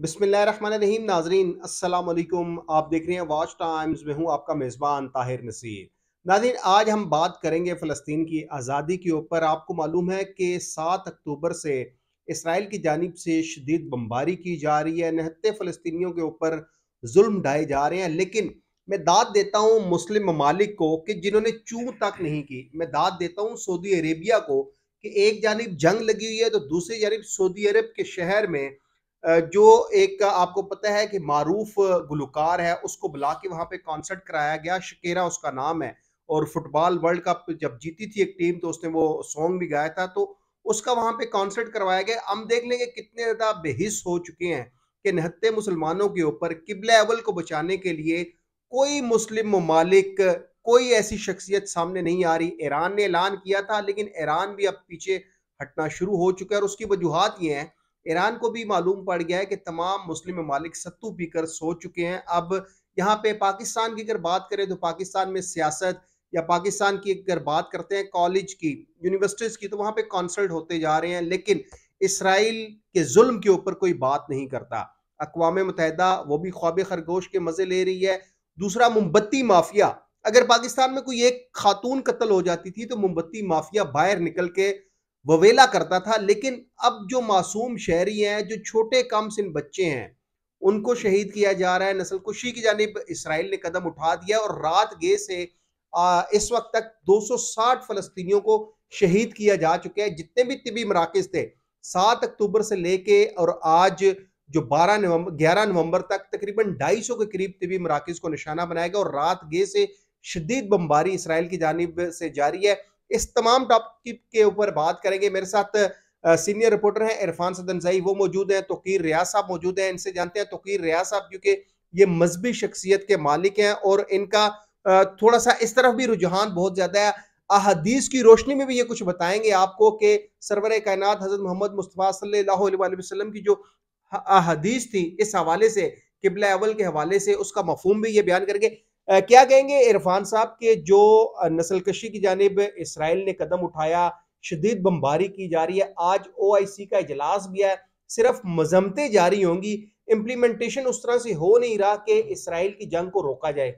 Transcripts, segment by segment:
बिसमीम नाजरीन असलकुम आप देख रहे हैं वॉच टाइम्स में हूँ आपका मेज़बान ताहिर नसीर नाजरीन आज हम बात करेंगे फ़लस्तीन की आज़ादी के ऊपर आपको मालूम है कि सात अक्टूबर से इसराइल की जानब से शदीद बम्बारी की जा रही है नहत्ते फ़लस्तियों के ऊपर जुल्म ढाए जा रहे हैं लेकिन मैं दाद देता हूँ मुस्लिम ममालिक को कि जिन्होंने चूँ तक नहीं की मैं दाद देता हूँ सऊदी अरेबिया को कि एक जानब जंग लगी हुई है तो दूसरी जानब सऊदी अरब के शहर में जो एक आपको पता है कि मारूफ गुलकार है उसको बुला के वहाँ पे कॉन्सर्ट कराया गया शकेरा उसका नाम है और फुटबॉल वर्ल्ड कप जब जीती थी एक टीम तो उसने वो सॉन्ग भी गाया था तो उसका वहां पे कॉन्सर्ट करवाया गया हम देख लेंगे कितने ज़्यादा बेहिस हो चुके हैं कि नहत्ते मुसलमानों के ऊपर किबले अवल को बचाने के लिए कोई मुस्लिम ममालिक कोई ऐसी शख्सियत सामने नहीं आ रही ईरान ने ऐलान किया था लेकिन ईरान भी अब पीछे हटना शुरू हो चुका है और उसकी वजूहत ये हैं ईरान को भी मालूम पड़ गया है कि तमाम मुस्लिम ममालिक सत्तू पीकर सो चुके हैं अब यहाँ पे पाकिस्तान की अगर बात करें तो पाकिस्तान में सियासत या पाकिस्तान की अगर बात करते हैं कॉलेज की यूनिवर्सिटीज़ की तो वहाँ पे कॉन्सल्ट होते जा रहे हैं लेकिन इसराइल के जुल्म के ऊपर कोई बात नहीं करता अकवा मुतहदा वो भी ख्वाब खरगोश के मज़े ले रही है दूसरा मोमबत्ती माफिया अगर पाकिस्तान में कोई एक खातून कत्ल हो जाती थी तो मोमबत्ती माफिया बाहर निकल के बवेला करता था लेकिन अब जो मासूम शहरी हैं जो छोटे कम सिन बच्चे हैं उनको शहीद किया जा रहा है नस्ल कुशी की जानब इसराइल ने कदम उठा दिया और रात गे से आ, इस वक्त तक 260 फलस्तियों को शहीद किया जा चुके हैं जितने भी तिबी मराकज थे सात अक्टूबर से लेके और आज जो 12 नवंबर 11 नवंबर तक तकरीबन 250 के करीब तिबी मराकज को निशाना बनाया गया और रात गे से शदीद बम्बारी इसराइल की जानब से जारी है इस तमाम टॉपिक के ऊपर बात करेंगे मेरे साथ सीनियर रिपोर्टर हैं इरफान सदन सही वो मौजूद हैं तोकीर रियाज साहब मौजूद हैं इनसे जानते हैं तोकीर रियाज साहब क्योंकि ये मजहबी शख्सियत के मालिक हैं और इनका थोड़ा सा इस तरफ भी रुझान बहुत ज़्यादा है अहदीस की रोशनी में भी ये कुछ बताएंगे आपको कि सरवर कायनात हज़रत मोहम्मद मुस्तफ़ा की जो अहदीस थी इस हवाले से किबला अवल के हवाले से उसका मफहम भी ये बयान करेंगे क्या कहेंगे इरफान साहब के जो नस्लकशी की जानब इसराइल ने कदम उठाया शदीद बम्बारी की जा रही है आज ओ आई सी का इजलास भी है सिर्फ मजमतें जारी होंगी इम्प्लीमेंटेशन उस तरह से हो नहीं रहा कि इसराइल की जंग को रोका जाए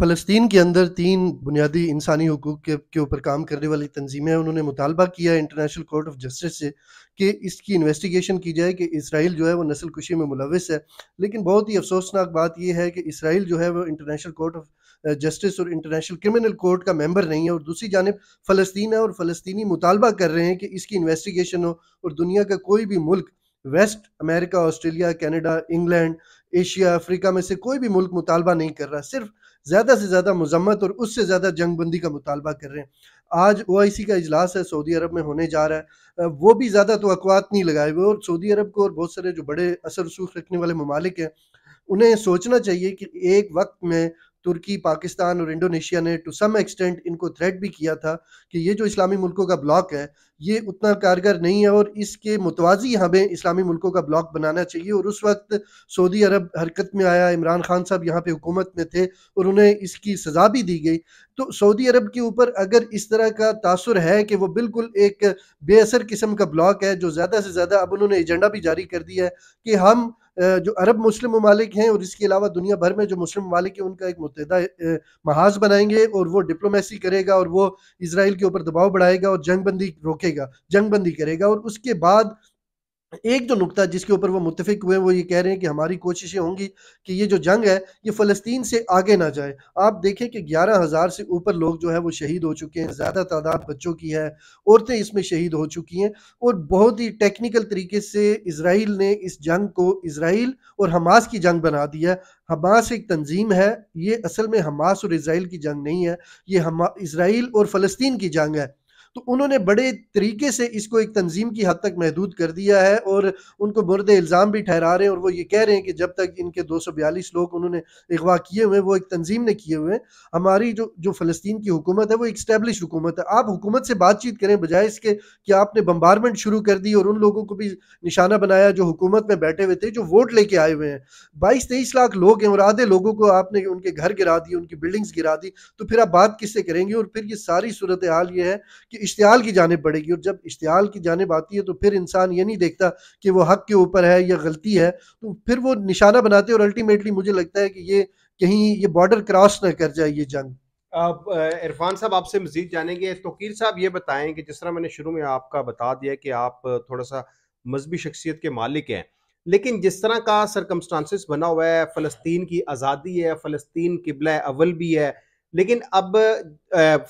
फ़लस्तीन के अंदर तीन बुनियादी इंसानी हकूक़ के के ऊपर काम करने वाली हैं उन्होंने मुतालबा किया इंटरनेशनल कोर्ट ऑफ जस्टिस से कि इसकी इन्वेस्टिगेशन की जाए कि इसराइल जो है वो नस्ल कुशी में मुलविस है लेकिन बहुत ही अफसोसनाक बात यह है कि इसराइल जो है वो इंटरनेशनल कोर्ट ऑफ जस्टिस और इंटरनेशनल क्रिमिनल कोर्ट का मेम्बर नहीं है और दूसरी जानब फ़लस्तीन है और फ़लस्तनी मुतालबा कर रहे हैं कि इसकी इन्वेस्टिगेशन हो और दुनिया का कोई भी मुल्क West America Australia Canada England Asia Africa में से कोई भी मुल्क मुतालबा नहीं कर रहा सिर्फ ज़्यादा से ज़्यादा मजम्मत और उससे ज़्यादा जंग बंदी का मुतालबा कर रहे हैं आज ओ आई सी का अजलास है सऊदी अरब में होने जा रहा है वो भी ज़्यादा तो अकवात नहीं लगाए हुए और सऊदी अरब को और बहुत सारे जो बड़े असर रसूख रखने वाले ममालिक हैं उन्हें सोचना चाहिए कि एक वक्त में तुर्की पाकिस्तान और इंडोनेशिया ने टू सम एक्सटेंट इनको थ्रेट भी किया था कि ये जो इस्लामी मुल्कों का ब्लॉक है ये उतना कारगर नहीं है और इसके मुतवाजी हमें इस्लामी मुल्कों का ब्लॉक बनाना चाहिए और उस वक्त सऊदी अरब हरकत में आया इमरान खान साहब यहाँ पे हुकूमत में थे और उन्हें इसकी सज़ा भी दी गई तो सऊदी अरब के ऊपर अगर इस तरह का तासर है कि वो बिल्कुल एक बेअसर किस्म का ब्लॉक है जो ज़्यादा से ज़्यादा अब उन्होंने एजेंडा भी जारी कर दिया है कि हम जो अरब मुस्लिम ममालिक हैं और इसके अलावा दुनिया भर में जो मुस्लिम ममालिक हैं उनका एक मुतहदा महाज बनाएंगे और वो डिप्लोमेसी करेगा और वो इसराइल के ऊपर दबाव बढ़ाएगा और जंग बंदी रोकेगा जंग बंदी करेगा और उसके बाद एक जो नुकता जिसके ऊपर वो मुतफिक हुए वो ये कह रहे हैं कि हमारी कोशिशें होंगी कि ये जो जंग है ये फ़लस्तीन से आगे ना जाए आप देखें कि ग्यारह हज़ार से ऊपर लोग जो है वो शहीद हो चुके हैं ज़्यादा तादाद बच्चों की है औरतें इसमें शहीद हो चुकी हैं और बहुत ही टेक्निकल तरीके से इसराइल ने इस जंग को इसराइल और हमास की जंग बना दी है हमास एक तंजीम है ये असल में हमास और इसराइल की जंग नहीं है ये हम इसराइल और फ़लस्तीन की जंग है तो उन्होंने बड़े तरीके से इसको एक तंजीम की हद तक महदूद कर दिया है और उनको बुरद इल्ज़ाम भी ठहरा रहे हैं और वो ये कह रहे हैं कि जब तक इनके दो सौ बयालीस लोग उन्होंने अगवा किए हुए वो एक तंजीम ने किए हुए हमारी जो जो फ़लस्तीन की हुकूमत है वो एक हुकूमत है आप हुकूमत से बातचीत करें बजाय इसके कि आपने बम्बारमेंट शुरू कर दी और उन लोगों को भी निशाना बनाया जो हुकूमत में बैठे हुए थे जो वोट लेके आए हुए हैं बाईस तेईस लाख लोग हैं और आधे लोगों को आपने उनके घर गिरा दिए उनकी बिल्डिंग्स गिरा दी तो फिर आप बात किससे करेंगे और फिर ये सारी सूरत हाल ये है कि इश्तियाल की जानब बढ़ेगी और जब इश्तियाल की जानब आती है तो फिर इंसान ये नहीं देखता कि वो हक के ऊपर है या गलती है तो फिर वो निशाना बनाते और अल्टीमेटली मुझे लगता है कि ये कहीं ये बॉर्डर क्रॉस ना कर जाए ये जंग इरफान साहब आपसे मजीद जानेंगे तोकीर साहब ये बताएं कि जिस तरह मैंने शुरू में आपका बता दिया कि आप थोड़ा सा मजहबी शख्सियत के मालिक हैं लेकिन जिस तरह का सरकमस्टांसिस बना हुआ है फ़लस्तीन की आज़ादी है फ़लस्तीन किबला अव्वल भी है लेकिन अब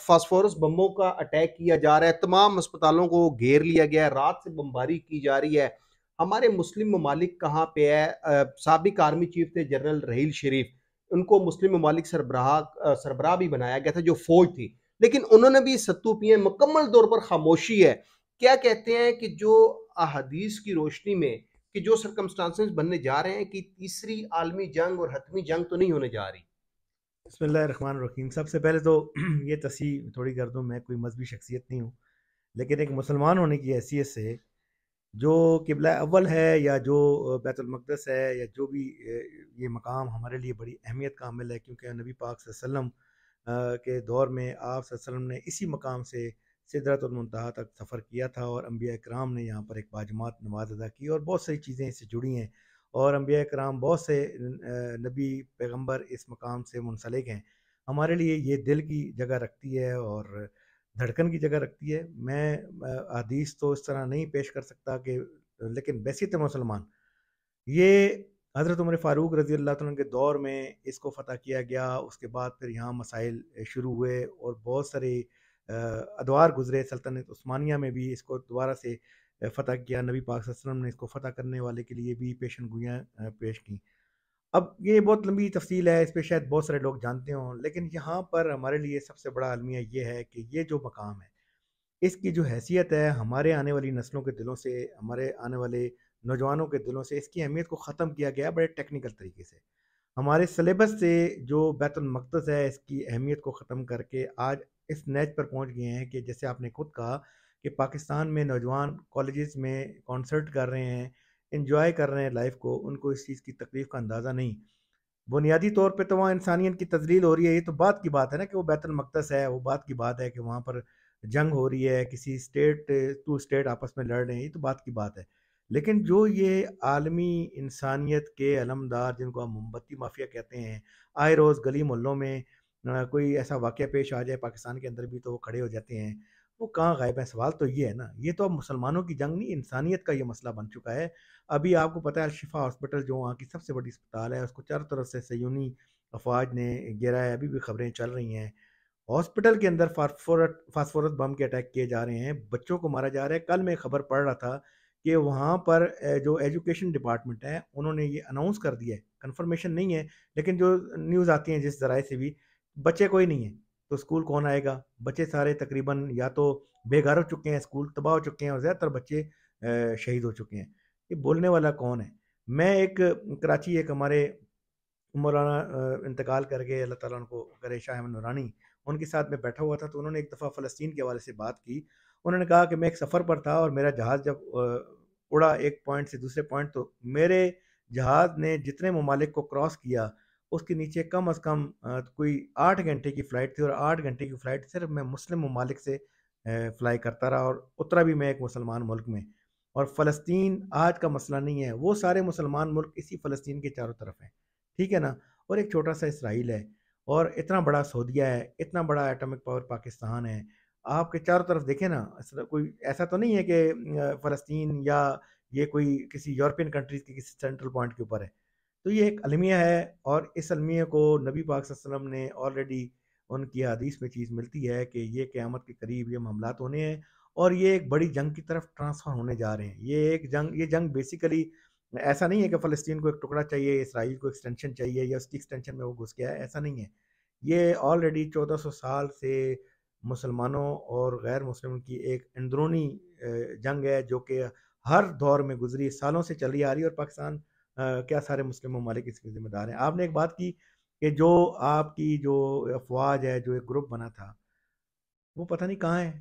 फास्फोरस बमों का अटैक किया जा रहा है तमाम अस्पतालों को घेर लिया गया है रात से बमबारी की जा रही है हमारे मुस्लिम ममालिक कहाँ पे है सबक आर्मी चीफ थे जनरल रहील शरीफ उनको मुस्लिम ममालिक सरबराह सरबराह भी बनाया गया था जो फौज थी लेकिन उन्होंने भी सत्तू पिए मुकम्मल तौर पर खामोशी है क्या कहते हैं कि जो अहदीस की रोशनी में कि जो सरकमस्टांस बनने जा रहे हैं कि तीसरी आलमी जंग और हतमी जंग तो नहीं होने जा रही बसमान रहीम सबसे पहले तो ये तस्वीर थोड़ी कर दूँ मैं कोई मजहबी शख्सियत नहीं हूँ लेकिन एक मुसलमान होने की हैसियत से जो किबला अव्वल है या जो बैतुलमक़दस है या जो भी ये मकाम हमारे लिए बड़ी अहमियत का हामिल है क्योंकि नबी पाक वसम के दौर में आप वसम ने इसी मकाम से सिदरतमतहा तक सफ़र किया था और अम्बिया कराम ने यहाँ पर एक बाजमात नमाज अदा की और बहुत सारी चीज़ें इससे जुड़ी हैं और अम्बिया कराम बहुत से नबी पैगम्बर इस मकाम से मुंसलिक हैं हमारे लिए ये दिल की जगह रखती है और धड़कन की जगह रखती है मैं अदीस तो इस तरह नहीं पेश कर सकता कि लेकिन बैसीत मुसलमान ये हज़रत उमर फ़ारूक रज़ी अल्लाह तन के दौर में इसको फ़तह किया गया उसके बाद फिर यहाँ मसाइल शुरू हुए और बहुत सारे अदवार गुजरे सल्तनत उस्मानिया में भी इसको दोबारा से फ़तह किया नबी पाक वसल्लम ने इसको फ़तह करने वाले के लिए भी पेशन गुइयाँ पेश की अब ये बहुत लंबी तफसील है इस पर शायद बहुत सारे लोग जानते हों लेकिन यहाँ पर हमारे लिए सबसे बड़ा अलमिया ये है कि ये जो मकाम है इसकी जो हैसियत है हमारे आने वाली नस्लों के दिलों से हमारे आने वाले नौजवानों के दिलों से इसकी अहमियत को ख़त्म किया गया बड़े टेक्निकल तरीके से हमारे सिलेबस से जो बैतुलमकदस है इसकी अहमियत को ख़त्म करके आज इस नेच पर पहुंच गए हैं कि जैसे आपने खुद कहा कि पाकिस्तान में नौजवान कॉलेज़ में कॉन्सर्ट कर रहे हैं इंजॉय कर रहे हैं लाइफ को उनको इस चीज़ की तकलीफ़ का अंदाज़ा नहीं बुनियादी तौर पर तो वहाँ इंसानियत की तजलील हो रही है ये तो बात की बात है ना कि वो मकदस है वो बात की बात है कि वहाँ पर जंग हो रही है किसी स्टेट टू स्टेट आपस में लड़ रहे हैं ये तो बात की बात है लेकिन जो ये आलमी इंसानियत के अलमदार जिनको हम मोमबत्ती माफिया कहते हैं आए रोज़ गली मोहल्लों में कोई ऐसा वाक़ पेश आ जाए पाकिस्तान के अंदर भी तो वो खड़े हो जाते हैं वो तो कहाँ गायब है सवाल तो ये है ना ये तो अब मुसलमानों की जंग नहीं इंसानियत का ये मसला बन चुका है अभी आपको पता है शिफा हॉस्पिटल जो वहाँ की सबसे बड़ी अस्पताल है उसको चारों तरफ से सयूनी अफवाज ने गिरा है अभी भी खबरें चल रही हैं हॉस्पिटल के अंदर फास्फोरट फास्फोरस बम के अटैक किए जा रहे हैं बच्चों को मारा जा रहा है कल मैं खबर पढ़ रहा था कि वहाँ पर जो एजुकेशन डिपार्टमेंट है उन्होंने ये अनाउंस कर दिया है कन्फर्मेशन नहीं है लेकिन जो न्यूज़ आती हैं जिस ज़राए से भी बच्चे कोई नहीं है तो स्कूल कौन आएगा बच्चे सारे तकरीबन या तो बेघर हो चुके हैं स्कूल तबाह हो चुके हैं और ज़्यादातर बच्चे शहीद हो चुके हैं ये बोलने वाला कौन है मैं एक कराची एक हमारे मौलाना इंतकाल करके अल्लाह ताला उनको करे शाह नूरानी उनके साथ में बैठा हुआ था तो उन्होंने एक दफ़ा फ़लस्तीन के हवाले से बात की उन्होंने कहा कि मैं एक सफ़र पर था और मेरा जहाज़ जब उड़ा एक पॉइंट से दूसरे पॉइंट तो मेरे जहाज़ ने जितने ममालिक को क्रॉस किया उसके नीचे कम अज़ कम कोई आठ घंटे की फ़्लाइट थी और आठ घंटे की फ़्लाइट सिर्फ मैं मुस्लिम ममालिक से फ़्लाई करता रहा और उतरा भी मैं एक मुसलमान मुल्क में और फ़लस्तीन आज का मसला नहीं है वो सारे मुसलमान मुल्क इसी फ़लस्तीन के चारों तरफ हैं ठीक है ना और एक छोटा सा इसराइल है और इतना बड़ा सऊदिया है इतना बड़ा एटमिक पावर पाकिस्तान है आपके चारों तरफ देखें ना कोई ऐसा तो नहीं है कि फ़लस्तीन या ये कोई किसी यूरोपियन कंट्रीज़ के किसी सेंट्रल पॉइंट के ऊपर है तो ये एक अलमिया है और इस अलमिया को नबी पाक वसल्लम ने ऑलरेडी उनकी हदीस में चीज़ मिलती है कि ये क़्यामत के करीब ये मामला होने हैं और ये एक बड़ी जंग की तरफ ट्रांसफ़र होने जा रहे हैं ये एक जंग ये जंग बेसिकली ऐसा नहीं है कि फ़लस्तीन को एक टुकड़ा चाहिए इसराइल को एक्सटेंशन चाहिए या उसकी एक्सटेंशन में वो घुस गया है ऐसा नहीं है ये ऑलरेडी चौदह सौ साल से मुसलमानों और गैर मुस्लिम की एक अंदरूनी जंग है जो कि हर दौर में गुजरी सालों से चली आ रही है और पाकिस्तान क्या सारे मुस्लिम ममालिक इसके ज़िम्मेदार हैं आपने एक बात की कि जो आपकी जो अफवाज है जो एक ग्रुप बना था वो पता नहीं कहाँ है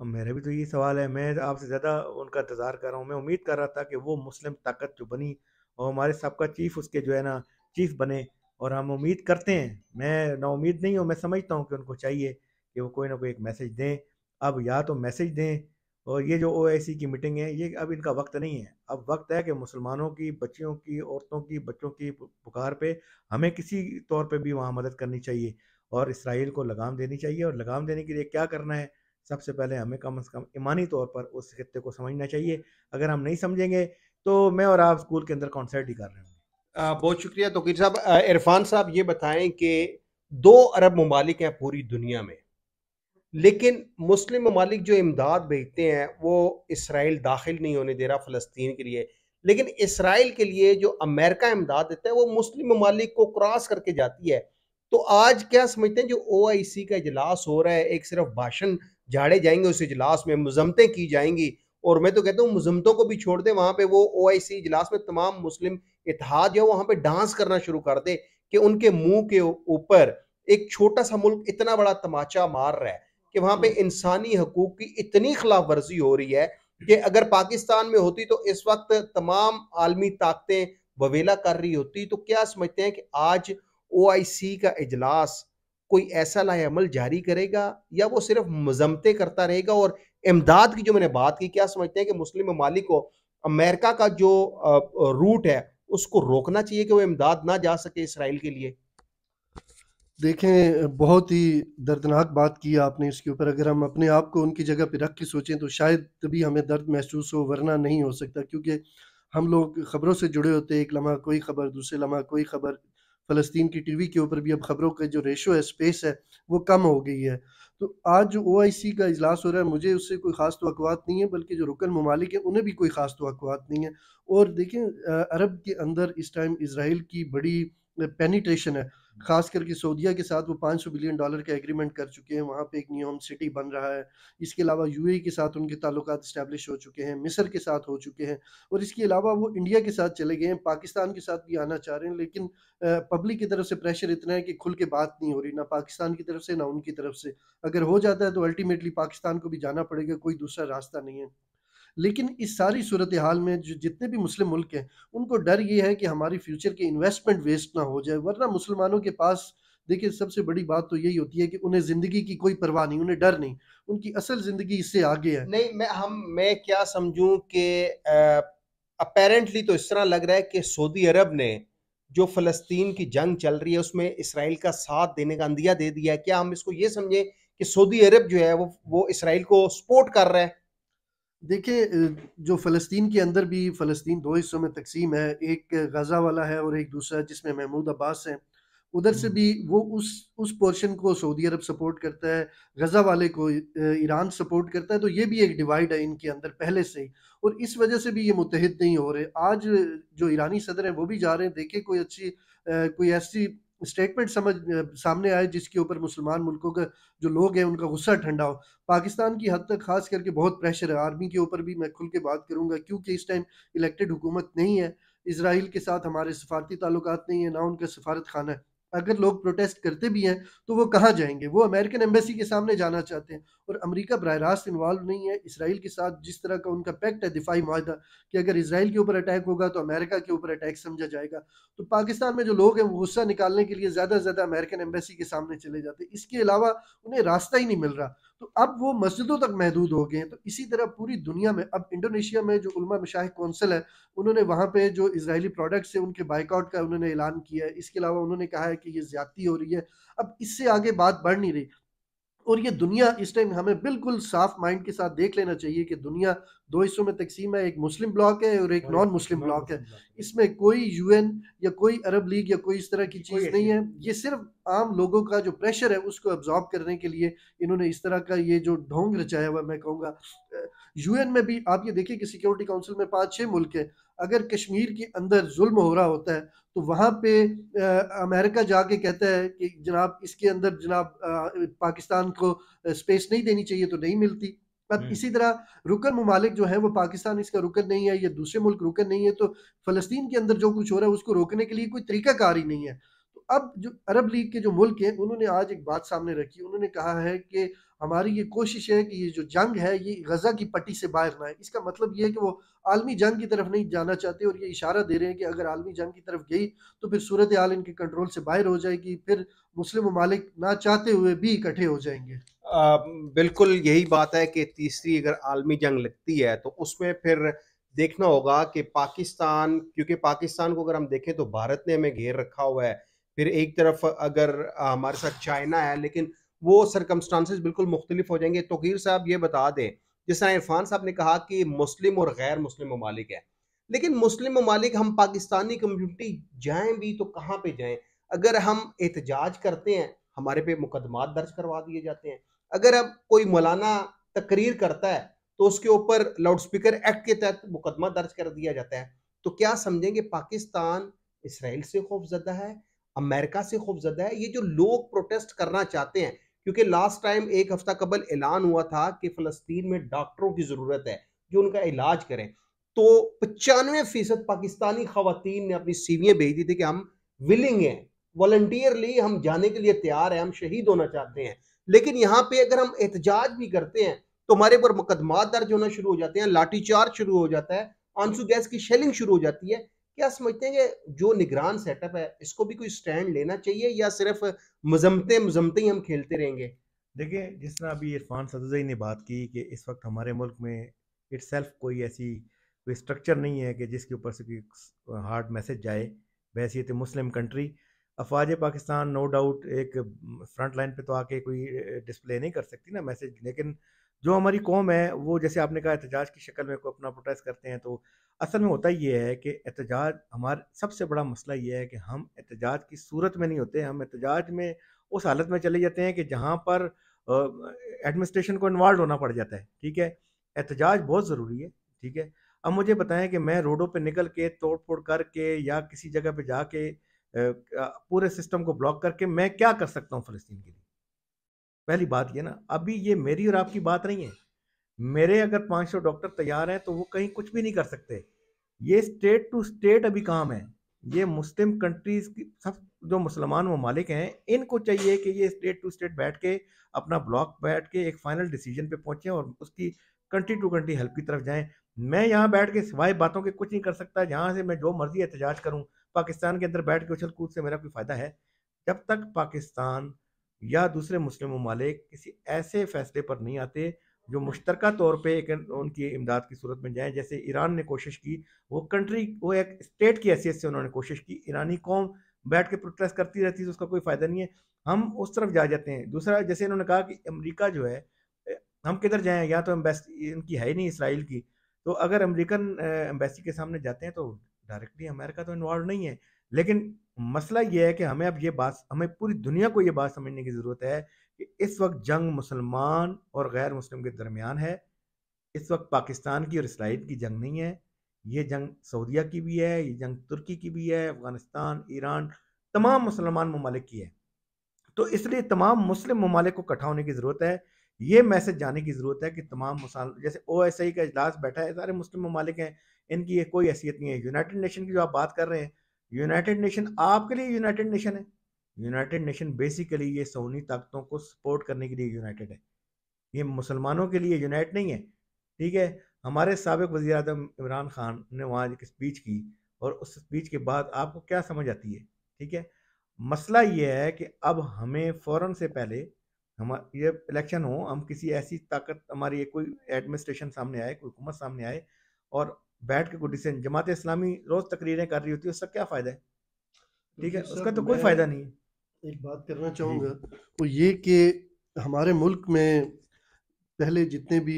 अब मेरा भी तो यही सवाल है मैं आपसे ज़्यादा उनका इंतज़ार कर रहा हूँ मैं उम्मीद कर रहा था कि वो मुस्लिम ताकत जो बनी और हमारे सबका चीफ उसके जो है ना चीफ बने और हम उम्मीद करते हैं मैं ना उम्मीद नहीं हूँ मैं समझता हूँ कि उनको चाहिए कि वो कोई ना कोई एक मैसेज दें अब या तो मैसेज दें और ये जो ओ की मीटिंग है ये अब इनका वक्त नहीं है अब वक्त है कि मुसलमानों की बच्चियों की औरतों की बच्चों की पुकार पे हमें किसी तौर पे भी वहाँ मदद करनी चाहिए और इसराइल को लगाम देनी चाहिए और लगाम देने के लिए क्या करना है सबसे पहले हमें कम अज़ कम ईमानी तौर पर उस खत्े को समझना चाहिए अगर हम नहीं समझेंगे तो मैं और आप स्कूल के अंदर कॉन्सर्ट ही कर रहे होंगे बहुत शुक्रिया तो साहब इरफान साहब ये बताएं कि दो अरब ममालिक हैं पूरी दुनिया में लेकिन मुस्लिम ममालिक जो इमदाद भेजते हैं वो इसराइल दाखिल नहीं होने दे रहा फ़लस्तीन के लिए लेकिन इसराइल के लिए जो अमेरिका इमदाद देता है वो मुस्लिम ममालिक को क्रॉस करके जाती है तो आज क्या समझते हैं जो ओ आई सी का इजलास हो रहा है एक सिर्फ भाषण झाड़े जाएंगे उस इजलास में मजम्मतें की जाएंगी और मैं तो कहता हूँ मजम्मतों को भी छोड़ दें वहाँ पर वो ओ आई सी इजलास में तमाम मुस्लिम इतिहाद जो है वहाँ पर डांस करना शुरू कर दे कि उनके मुंह के ऊपर एक छोटा सा मुल्क इतना बड़ा तमाचा मार रहा है कि वहां पे हम्म। इंसानी हकूक की इतनी खिलाफ वर्जी हो रही है कि अगर पाकिस्तान में होती तो इस वक्त तमाम आलमी ताकतें बवेला कर रही होती तो क्या समझते हैं कि आज ओ का इजलास कोई ऐसा लाएमल जारी करेगा या वो सिर्फ मजम्मतें करता रहेगा और इमदाद की जो मैंने बात की क्या समझते हैं कि मुस्लिम ममालिक को अमेरिका का जो रूट है उसको रोकना चाहिए कि वो इमदाद ना जा सके इसराइल के लिए देखें बहुत ही दर्दनाक बात की आपने इसके ऊपर अगर हम अपने आप को उनकी जगह पर रख के सोचें तो शायद तभी हमें दर्द महसूस हो वरना नहीं हो सकता क्योंकि हम लोग खबरों से जुड़े होते हैं एक लम्हा कोई खबर दूसरे लम्हा कोई खबर फ़लस्तीन की टीवी के ऊपर भी अब खबरों का जो रेशो है स्पेस है वो कम हो गई है तो आज जो ओ आई सी का इजलास हो रहा है मुझे उससे कोई ख़ास तो नहीं है बल्कि जो रुकन ममालिक हैं उन्हें भी कोई ख़ास तो नहीं है और देखें अरब के अंदर इस टाइम इसराइल की बड़ी पेनिट्रेशन है खास करके सऊदिया के साथ वो 500 बिलियन डॉलर का एग्रीमेंट कर चुके हैं वहाँ पे एक नियोम सिटी बन रहा है इसके अलावा यू के साथ उनके ताल्लुक इस्टेब्लिश हो चुके हैं मिस्र के साथ हो चुके हैं और इसके अलावा वो इंडिया के साथ चले गए हैं पाकिस्तान के साथ भी आना चाह रहे हैं लेकिन पब्लिक की तरफ से प्रेशर इतना है कि खुल के बात नहीं हो रही ना पाकिस्तान की तरफ से ना उनकी तरफ से अगर हो जाता है तो अल्टीमेटली पाकिस्तान को भी जाना पड़ेगा कोई दूसरा रास्ता नहीं है लेकिन इस सारी सूरत हाल में जो जितने भी मुस्लिम मुल्क हैं उनको डर ये है कि हमारी फ्यूचर के इन्वेस्टमेंट वेस्ट ना हो जाए वरना मुसलमानों के पास देखिए सबसे बड़ी बात तो यही होती है कि उन्हें ज़िंदगी की कोई परवाह नहीं उन्हें डर नहीं उनकी असल ज़िंदगी इससे आगे है नहीं मैं हम मैं क्या समझूं कि अपेरेंटली तो इस तरह लग रहा है कि सऊदी अरब ने जो फ़लस्तीन की जंग चल रही है उसमें इसराइल का साथ देने का अंदिया दे दिया है क्या हम इसको ये समझें कि सऊदी अरब जो है वो वो इसराइल को सपोर्ट कर रहा है देखिए जो फ़लस्तीन के अंदर भी फ़लस्तीन दो हिस्सों में तकसीम है एक गज़ा वाला है और एक दूसरा जिसमें महमूद अब्बास हैं उधर से भी हम्म। वो उस उस पोर्शन को सऊदी अरब सपोर्ट करता है गज़ा वाले को ईरान सपोर्ट करता है तो ये भी एक डिवाइड है इनके अंदर पहले से ही और इस वजह से भी ये मुतहद नहीं हो रहे आज जो ईरानी सदर हैं वो भी जा रहे हैं देखे कोई अच्छी कोई ऐसी स्टेटमेंट समझ सामने आए जिसके ऊपर मुसलमान मुल्कों का जो लोग हैं उनका गुस्सा ठंडा हो पाकिस्तान की हद तक खास करके बहुत प्रेशर है आर्मी के ऊपर भी मैं खुल के बात करूंगा क्योंकि इस टाइम इलेक्टेड हुकूमत नहीं है इसराइल के साथ हमारे सफारती ताल्लुक नहीं है ना उनका सफारत खाना है अगर लोग प्रोटेस्ट करते भी हैं तो वो कहाँ जाएंगे वो अमेरिकन एम्बेसी के सामने जाना चाहते हैं और अमरीका बरह रास्त इन्वाल्व नहीं है इसराइल के साथ जिस तरह का उनका पैक्ट है दिफाई माहा कि अगर इसराइल के ऊपर अटैक होगा तो अमेरिका के ऊपर अटैक समझा जाएगा तो पाकिस्तान में जो लोग हैं वो गुस्सा निकालने के लिए ज़्यादा से ज़्यादा अमेरिकन एम्बेसी के सामने चले जाते हैं इसके अलावा उन्हें रास्ता ही नहीं मिल रहा तो अब वो मस्जिदों तक महदूद हो गए हैं तो इसी तरह पूरी दुनिया में अब इंडोनेशिया में जो उलमा मशाह कौंसिल है उन्होंने वहाँ पे जो इसराइली प्रोडक्ट्स है उनके बाइकआउट का उन्होंने ऐलान किया है इसके अलावा उन्होंने कहा है कि ये ज्यादती हो रही है अब इससे आगे बात बढ़ नहीं रही और ये दुनिया इस टाइम हमें बिल्कुल साफ माइंड के साथ देख लेना चाहिए कि दुनिया दो हिस्सों में तकसीम है एक मुस्लिम ब्लॉक है और एक नॉन मुस्लिम ब्लॉक है इसमें कोई यूएन या कोई अरब लीग या कोई इस तरह की चीज़ नहीं है ये सिर्फ आम लोगों का जो प्रेशर है उसको एब्जॉर्ब करने के लिए इन्होंने इस तरह का ये जो ढोंग रचाया हुआ मैं कहूँगा यूएन में भी आप ये देखिए कि सिक्योरिटी काउंसिल में पाँच छः मुल्क है अगर कश्मीर के अंदर जुल्म हो रहा होता है तो वहाँ पे आ, अमेरिका जाके कहता है कि जनाब इसके अंदर जनाब आ, पाकिस्तान को स्पेस नहीं देनी चाहिए तो नहीं मिलती अब हम्म। इसी तरह रुकन ममालिक जो है वो पाकिस्तान इसका रुकन नहीं है या दूसरे मुल्क रुकन नहीं है तो फलस्तीन के अंदर जो कुछ हो रहा है उसको रोकने के लिए कोई तरीकाकार ही नहीं है तो अब जो अरब लीग के जो मुल्क हैं उन्होंने आज एक बात सामने रखी उन्होंने कहा है कि हमारी ये कोशिश है कि ये जो जंग है ये गजा की पट्टी से बाहर ना है इसका मतलब ये है कि वो आलमी जंग की तरफ नहीं जाना चाहते और ये इशारा दे रहे हैं कि अगर आलमी जंग की तरफ गई तो फिर सूरत आल इनके कंट्रोल से बाहर हो जाएगी फिर मुस्लिम ममालिक ना चाहते हुए भी इकट्ठे हो जाएंगे बिल्कुल यही बात है कि तीसरी अगर आलमी जंग लगती है तो उसमें फिर देखना होगा कि पाकिस्तान क्योंकि पाकिस्तान को अगर हम देखें तो भारत ने हमें घेर रखा हुआ है फिर एक तरफ अगर हमारे साथ चाइना है लेकिन वो सरकमस्टांसिस बिल्कुल मुख्तलिफ हो जाएंगे तोकीर साहब ये बता दें जिस तरह इरफान साहब ने कहा कि मुस्लिम और गैर मुस्लिम ममालिक हैं लेकिन मुस्लिम ममालिक हम पाकिस्तानी कम्यूनिटी जाएँ भी तो कहाँ पर जाएँ अगर हम एहतजाज करते हैं हमारे पे मुकदमात दर्ज करवा दिए जाते हैं अगर अब कोई मौलाना तकरीर करता है तो उसके ऊपर लाउडस्पीकर एक्ट के तहत मुकदमा दर्ज कर दिया जाता है तो क्या समझेंगे पाकिस्तान इसराइल से खौफजदा है अमेरिका से खौफजदा है ये जो लोग प्रोटेस्ट करना चाहते हैं क्योंकि लास्ट टाइम एक हफ्ता कबल ऐलान हुआ था कि फ़लस्तीन में डॉक्टरों की ज़रूरत है जो उनका इलाज करें तो पचानवे फीसद पाकिस्तानी खातन ने अपनी सीवियाँ भेज दी थी कि हम विलिंग हैं वॉल्टियरली हम जाने के लिए तैयार हैं हम शहीद होना चाहते हैं लेकिन यहाँ पे अगर हम एहतजाज भी करते हैं तो हमारे ऊपर मुकदमा दर्ज होना शुरू हो जाते हैं लाठीचार्ज शुरू हो जाता है आंसू गैस की शेलिंग शुरू हो जाती है क्या समझते हैं कि जो निगरान सेटअप है इसको भी कोई स्टैंड लेना चाहिए या सिर्फ मजमते मजमते ही हम खेलते रहेंगे देखिए जिस तरह अभी इरफान सदजई ने बात की कि इस वक्त हमारे मुल्क में इट कोई ऐसी कोई स्ट्रक्चर नहीं है कि जिसके ऊपर से कोई हार्ड मैसेज जाए तो मुस्लिम कंट्री अफवाज पाकिस्तान नो डाउट एक फ्रंट लाइन पे तो आके कोई डिस्प्ले नहीं कर सकती ना मैसेज लेकिन जो हमारी कौम है वो जैसे आपने कहा एहतजाज की शक्ल में को अपना प्रोटेस्ट करते हैं तो असल में होता ये है कि एहतजाज हमारा सबसे बड़ा मसला ये है कि हम एहतजाज की सूरत में नहीं होते हम एहतजाज में उस हालत में चले जाते हैं कि जहाँ पर एडमिनिस्ट्रेशन को इन्वॉल्व होना पड़ जाता है ठीक है एहतजाज बहुत ज़रूरी है ठीक है अब मुझे बताएं कि मैं रोडों पर निकल के तोड़ फोड़ करके या किसी जगह पर जाके पूरे सिस्टम को ब्लॉक करके मैं क्या कर सकता हूँ फ़लस्तीन के लिए पहली बात ये ना अभी ये मेरी और आपकी बात नहीं है मेरे अगर 500 डॉक्टर तैयार हैं तो वो कहीं कुछ भी नहीं कर सकते ये स्टेट टू स्टेट अभी काम है ये मुस्लिम कंट्रीज़ की सब जो मुसलमान ममालिक हैं इनको चाहिए कि ये स्टेट टू स्टेट बैठ के अपना ब्लॉक बैठ के एक फ़ाइनल डिसीजन पे पहुँचें और उसकी कंट्री टू कंट्री हेल्प की तरफ जाएं मैं यहाँ बैठ के सिवाय बातों के कुछ नहीं कर सकता जहाँ से मैं जो मर्ज़ी एहतजाज करूँ पाकिस्तान के अंदर बैठ के उछल कूद से मेरा कोई फ़ायदा है जब तक पाकिस्तान या दूसरे मुस्लिम ममालिक किसी ऐसे फैसले पर नहीं आते जो मुश्तर तौर पर एक उनकी इमदाद की सूरत में जाएँ जैसे ईरान ने कोशिश की वो कंट्री वो एक स्टेट की हैसियत से उन्होंने कोशिश की ईरानी कौम बैठ के प्रोटेस्ट करती रहती है उसका कोई फ़ायदा नहीं है हम उस तरफ जा जाते हैं दूसरा जैसे इन्होंने कहा कि अमरीका जो है हम किधर जाएँ या तो एम्बेसी इनकी है ही नहीं इसराइल की तो अगर अमरीकन एम्बेसी के सामने जाते हैं तो डायरेक्टली अमेरिका तो इन्वॉल्व नहीं है लेकिन मसला यह है कि हमें अब ये बात हमें पूरी दुनिया को ये बात समझने की ज़रूरत है कि इस वक्त जंग मुसलमान और गैर मुस्लिम के दरमियान है इस वक्त पाकिस्तान की और इसराइल की जंग नहीं है ये जंग सऊदिया की भी है ये जंग तुर्की की भी है अफ़गानिस्तान ईरान तमाम मुसलमान ममालिक की है तो इसलिए तमाम मुस्लिम ममालिक को इकट्ठा होने की ज़रूरत है ये मैसेज जाने की ज़रूरत है कि तमाम जैसे ओ एस आई का अजलास बैठा है सारे मुस्लिम ममालिक हैं इनकी ये कोई हैसियत नहीं है यूनाइटेड नेशन की जो आप बात कर रहे हैं यूनाइटेड नेशन आपके लिए यूनाइटेड नेशन है यूनाइटेड नेशन बेसिकली ये सोनी ताकतों को सपोर्ट करने के लिए यूनाइटेड है ये मुसलमानों के लिए यूनाइट नहीं है ठीक है हमारे सबक वजी अजम इमरान खान ने वहाँ एक स्पीच की और उस स्पीच के बाद आपको क्या समझ आती है ठीक है मसला ये है कि अब हमें फ़ौर से पहले हम ये इलेक्शन हो हम किसी ऐसी ताकत हमारी कोई एडमिनिस्ट्रेशन सामने आए कोई हुकूमत सामने आए और बैठ के डिसीजन जमात इस्लामी रोज तकरीरें कर रही होती है उसका क्या फ़ायदा है तो ठीक है उसका तो कोई फ़ायदा नहीं है एक बात करना चाहूँगा वो तो ये कि हमारे मुल्क में पहले जितने भी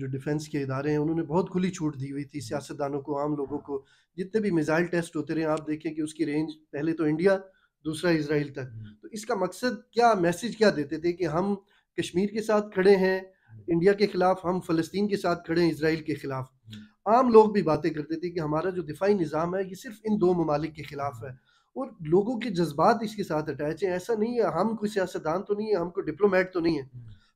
जो डिफेंस के इदारे हैं उन्होंने बहुत खुली छूट दी हुई थी सियासतदानों को आम लोगों को जितने भी मिज़ाइल टेस्ट होते रहे आप देखें कि उसकी रेंज पहले तो इंडिया दूसरा इसराइल तक हम्म। तो इसका मकसद क्या मैसेज क्या देते थे कि हम कश्मीर के साथ खड़े हैं हम्म। इंडिया के खिलाफ हम फलस्तीन के साथ खड़े हैं इसराइल के खिलाफ आम लोग भी बातें करते थे कि हमारा जो दिफाई निज़ाम है ये सिर्फ इन दो ममालिक के ख़िलाफ़ है और लोगों के जज्बात इसके साथ अटैच हैं ऐसा नहीं है हम कोई सियासतदान तो नहीं है हम कोई डिप्लोमेट तो नहीं है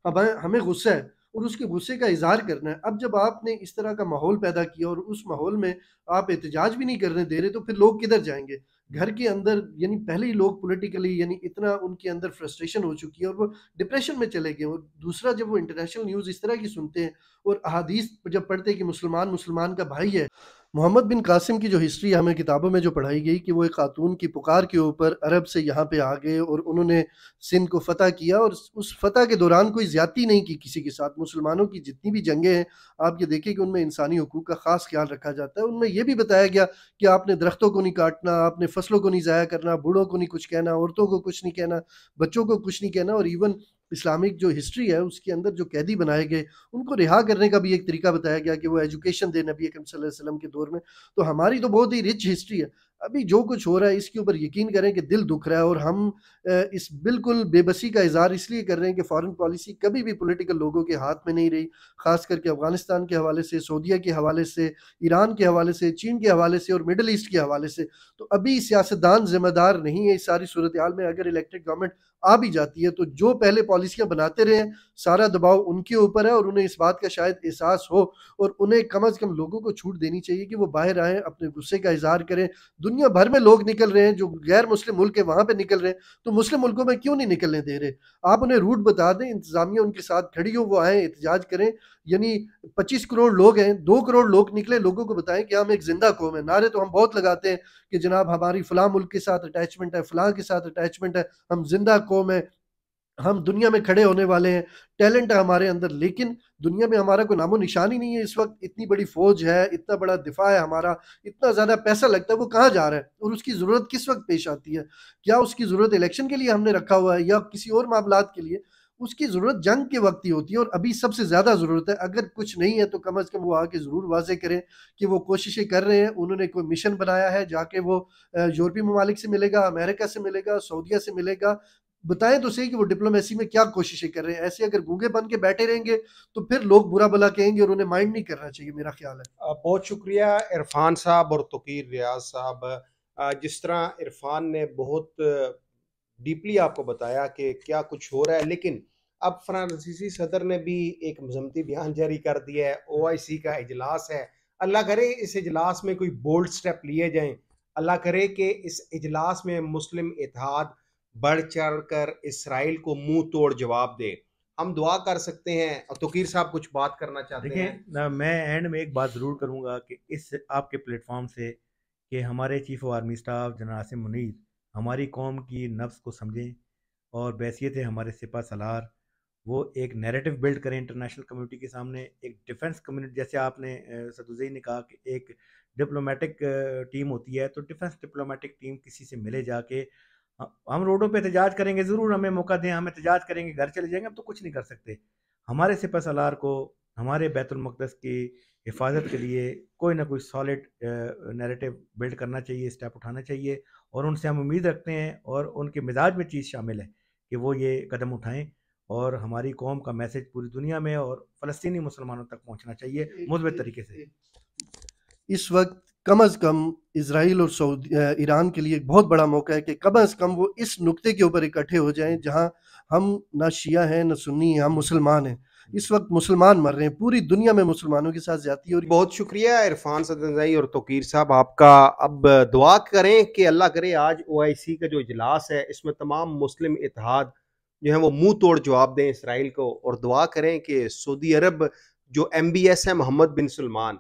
अब हम्म। हमें गुस्सा है और उसके गुस्से का इजहार करना है अब जब आपने इस तरह का माहौल पैदा किया और उस माहौल में आप एहतजाज भी नहीं करने दे रहे तो फिर लोग किधर जाएंगे घर के अंदर यानी पहले ही लोग पॉलिटिकली यानी इतना उनके अंदर फ्रस्ट्रेशन हो चुकी है और वो डिप्रेशन में चले गए और दूसरा जब वो इंटरनेशनल न्यूज़ इस तरह की सुनते हैं और अहादीस जब पढ़ते हैं कि मुसलमान मुसलमान का भाई है मोहम्मद बिन कासिम की जो हिस्ट्री हमें किताबों में जो पढ़ाई गई कि वो एक खातून की पुकार के ऊपर अरब से यहाँ पे आ गए और उन्होंने सिंध को फतह किया और उस फतह के दौरान कोई ज़्यादती नहीं की किसी के साथ मुसलमानों की जितनी भी जंगें हैं आप ये देखें कि उनमें इंसानी हकूक़ का ख़ास ख्याल रखा जाता है उनमें यह भी बताया गया कि आपने दरख्तों को नहीं काटना आपने फसलों को नहीं ज़ाया करना बूढ़ों को नहीं कुछ कहना औरतों को कुछ नहीं कहना बच्चों को कुछ नहीं कहना और इवन इस्लामिक जो हिस्ट्री है उसके अंदर जो कैदी बनाए गए उनको रिहा करने का भी एक तरीका बताया गया कि वो एजुकेशन दे नबी अकम के दौर में तो हमारी तो बहुत ही रिच हिस्ट्री है अभी जो कुछ हो रहा है इसके ऊपर यकीन करें कि दिल दुख रहा है और हम इस बिल्कुल बेबसी का इजहार इसलिए कर रहे हैं कि फॉरेन पॉलिसी कभी भी पॉलिटिकल लोगों के हाथ में नहीं रही खास करके अफगानिस्तान के हवाले से सऊदिया के हवाले से ईरान के हवाले से चीन के हवाले से और मिडल ईस्ट के हवाले से तो अभी सियासतदान जिम्मेदार नहीं है इस सारी सूरत हाल में अगर इलेक्टेड गवर्नमेंट आ भी जाती है तो जो पहले पॉलिसियां बनाते रहे सारा दबाव उनके ऊपर है और उन्हें इस बात का शायद एहसास हो और उन्हें कम अज़ कम लोगों को छूट देनी चाहिए कि वो बाहर आएँ अपने गुस्से का इजहार करें दुनिया भर में लोग निकल रहे हैं जो गैर मुस्लिम मुल्क है वहाँ पर निकल रहे हैं तो मुस्लिम मुल्कों में क्यों नहीं निकलने दे रहे आप उन्हें रूट बता दें इंतज़ामिया उनके साथ खड़ी हो वो आएँ एहतजाज करें यानी पच्चीस करोड़ लोग हैं दो करोड़ लोग निकले लोगों को बताएं कि हम एक जिंदा कौम है नारे तो हम बहुत लगाते हैं कि जनाब हमारी फलां मुल्क के साथ अटैचमेंट है फलां के साथ अटैचमेंट है हम जिंदा कौम है हम दुनिया में खड़े होने वाले हैं टैलेंट है हमारे अंदर लेकिन दुनिया में हमारा कोई नामो निशान ही नहीं है इस वक्त इतनी बड़ी फौज है इतना बड़ा दिफा है हमारा इतना ज़्यादा पैसा लगता है वो कहाँ जा रहा है और उसकी ज़रूरत किस वक्त पेश आती है क्या उसकी ज़रूरत इलेक्शन के लिए हमने रखा हुआ है या किसी और मामला के लिए उसकी ज़रूरत जंग के वक्त ही होती है और अभी सबसे ज़्यादा ज़रूरत है अगर कुछ नहीं है तो कम अज़ कम वो आके ज़रूर वाजे करें कि वो कोशिशें कर रहे हैं उन्होंने कोई मिशन बनाया है जाके वो यूरोपीय ममालिक से मिलेगा अमेरिका से मिलेगा सऊदिया से मिलेगा बताएं तो सही कि वो डिप्लोमेसी में क्या कोशिशें कर रहे हैं ऐसे अगर गूंगे बन के बैठे रहेंगे तो फिर लोग बुरा भला कहेंगे और उन्हें माइंड नहीं करना चाहिए मेरा ख्याल है बहुत शुक्रिया इरफान साहब और तकीर रियाज साहब जिस तरह इरफान ने बहुत डीपली आपको बताया कि क्या कुछ हो रहा है लेकिन अब फ्रांसीसी सदर ने भी एक मजमती बयान जारी कर दिया है सी का इजलास है अल्लाह करे इस इजलास में कोई बोल्ड स्टेप लिए जाए अल्लाह करे कि इस इजलास में मुस्लिम इतिहाद बढ़ चढ़ कर इसराइल को मुंह तोड़ जवाब दे हम दुआ कर सकते हैं और तोकीर साहब कुछ बात करना चाहते हैं ना मैं एंड में एक बात ज़रूर करूंगा कि इस आपके प्लेटफॉर्म से कि हमारे chief of army staff general Asim Munir हमारी कौम की नफ्स को समझें और बैसीत है हमारे सिपा सलार वो एक नैरेटिव बिल्ड करें इंटरनेशनल कम्युनिटी के सामने एक डिफेंस कम्युनिटी जैसे आपने सदुजई ने कहा कि एक डिप्लोमेटिक टीम होती है तो डिफेंस डिप्लोमेटिक टीम किसी से मिले जाके हम रोडों पे एहतजाज करेंगे ज़रूर हमें मौका दें हम एहतजाज करेंगे घर चले जाएंगे हम तो कुछ नहीं कर सकते हमारे सिपा सलार को हमारे बैतुलमक़दस की हिफाजत के लिए कोई ना कोई सॉलिड नैरेटिव बिल्ड करना चाहिए स्टेप उठाना चाहिए और उनसे हम उम्मीद रखते हैं और उनके मिजाज में चीज़ शामिल है कि वो ये कदम उठाएं और हमारी कौम का मैसेज पूरी दुनिया में और फ़लस्तनी मुसलमानों तक पहुँचना चाहिए मुजब तरीके से इस वक्त कम अज़ कम इसराइल और सऊदी ईरान के लिए एक बहुत बड़ा मौका है कि कम अज़ कम वो इस नुक्ते के ऊपर इकट्ठे हो जाएं जहां हम ना शिया हैं ना सुन्नी हैं हम मुसलमान हैं इस वक्त मुसलमान मर रहे हैं पूरी दुनिया में मुसलमानों के साथ ज्यादा और बहुत शुक्रिया इरफान सदनजई और तोकीर साहब आपका अब दुआ करें कि अल्लाह करे आज ओ आई सी का जो इजलास है इसमें तमाम मुस्लिम इतिहाद जो है वो मुंह तोड़ जवाब दें इसराइल को और दुआ करें कि सऊदी अरब जो एम बी एस है मोहम्मद बिन सलमान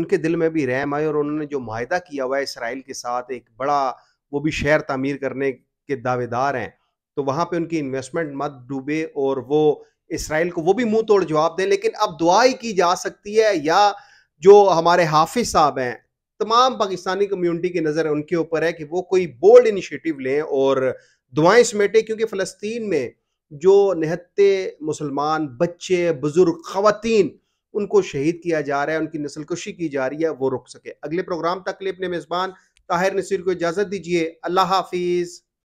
उनके दिल में भी रहम आए और उन्होंने जो माहिदा किया हुआ है इसराइल के साथ एक बड़ा वो भी शहर तमीर करने के दावेदार हैं तो वहाँ पे उनकी इन्वेस्टमेंट मत डूबे और वो इसराइल को वो भी मुंह तोड़ जवाब दें लेकिन अब दुआ ही की जा सकती है या जो हमारे हाफिज साहब हैं तमाम पाकिस्तानी कम्युनिटी की नज़र उनके ऊपर है कि वो कोई बोल्ड इनिशिएटिव लें और दुआएं समेटें क्योंकि फ़लस्तीन में जो निहत्ते मुसलमान बच्चे बुज़ुर्ग खातन उनको शहीद किया जा रहा है उनकी नस्लकुशी की जा रही है वो रुक सके अगले प्रोग्राम तक के लिए अपने मेज़बान ताहिर नसीर को इजाज़त दीजिए अल्लाह हाफिज़